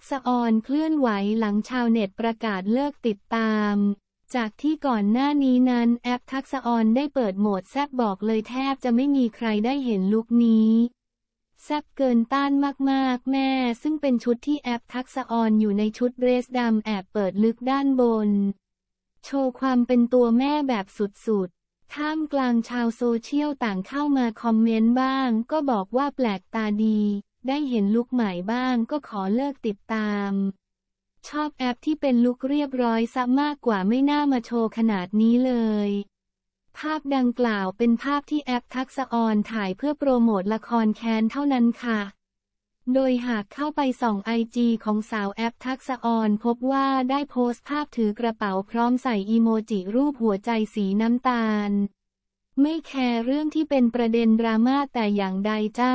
กษะออนเคลื่อนไหวหลังชาวเน็ตประกาศเลิกติดตาม จากที่ก่อนหน้านี้นั้น แอปทักษออนได้เปิดโหมดแซบบอกเลยแทบจะไม่มีใครได้เห็นลุคนี้แซบเกินต้านมากๆแม่ซึ่งเป็นชุดที่แอปทักษออนอยู่ในชุดเรสดำแอบเปิดลึกด้านบน โชว์ความเป็นตัวแม่แบบสุดๆท่ามกลางชาวโซเชียลต่างเข้ามาคอมเมนต์บ้างก็บอกว่าแปลกตาดีได้เห็นลุคใหม่บ้าง ก็ขอเลิกติดตาม ชอบแอปที่เป็นลุคเรียบร้อยซะมากกว่าไม่น่ามาโชว์ขนาดนี้เลย ภาพดังกล่าวเป็นภาพที่แอปทักษออนถ่ายเพื่อโปรโมทละครแคนเท่านั้นค่ะ โดยหากเข้าไปส่องไอจีของสาวแอปทักษออนพบว่าได้โพสต์ภาพถือกระเป๋าพร้อมใส่อีโมจิ รูปหัวใจสีน้ำตาล ไม่แคร์เรื่องที่เป็นประเด็นดราม่าแต่อย่างใดจ้า